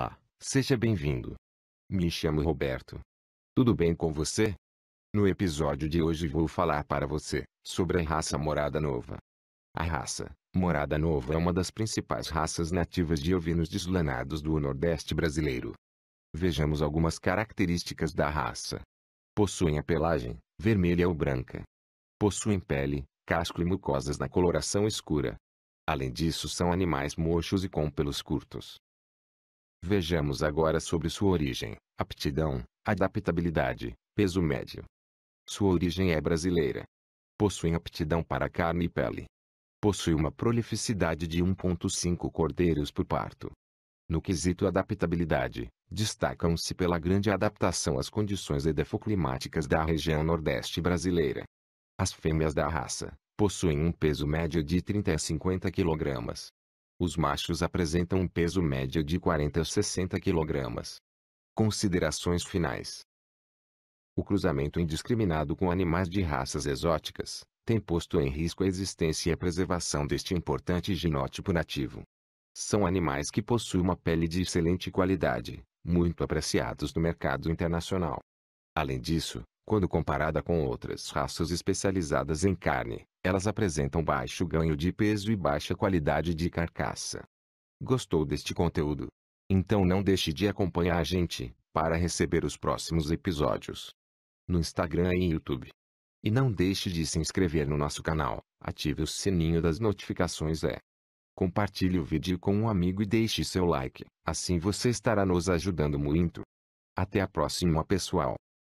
Olá, seja bem-vindo. Me chamo Roberto. Tudo bem com você? No episódio de hoje vou falar para você sobre a raça Morada Nova. A raça Morada Nova é uma das principais raças nativas de ovinos deslanados do Nordeste brasileiro. Vejamos algumas características da raça. Possuem a pelagem vermelha ou branca. Possuem pele, casco e mucosas na coloração escura. Além disso, são animais mochos e com pelos curtos. Vejamos agora sobre sua origem, aptidão, adaptabilidade, peso médio. Sua origem é brasileira. Possui aptidão para carne e pele. Possui uma prolificidade de 1.5 cordeiros por parto. No quesito adaptabilidade, destacam-se pela grande adaptação às condições edafoclimáticas da região nordeste brasileira. As fêmeas da raça possuem um peso médio de 30 a 50 kg, os machos apresentam um peso médio de 40 a 60 kg. Considerações finais. O cruzamento indiscriminado com animais de raças exóticas tem posto em risco a existência e a preservação deste importante genótipo nativo. São animais que possuem uma pele de excelente qualidade, muito apreciados no mercado internacional. Além disso, quando comparada com outras raças especializadas em carne, elas apresentam baixo ganho de peso e baixa qualidade de carcaça. Gostou deste conteúdo? Então não deixe de acompanhar a gente para receber os próximos episódios no Instagram e YouTube. E não deixe de se inscrever no nosso canal, ative o sininho das notificações é. Compartilhe o vídeo com um amigo e deixe seu like, assim você estará nos ajudando muito. Até a próxima pessoal.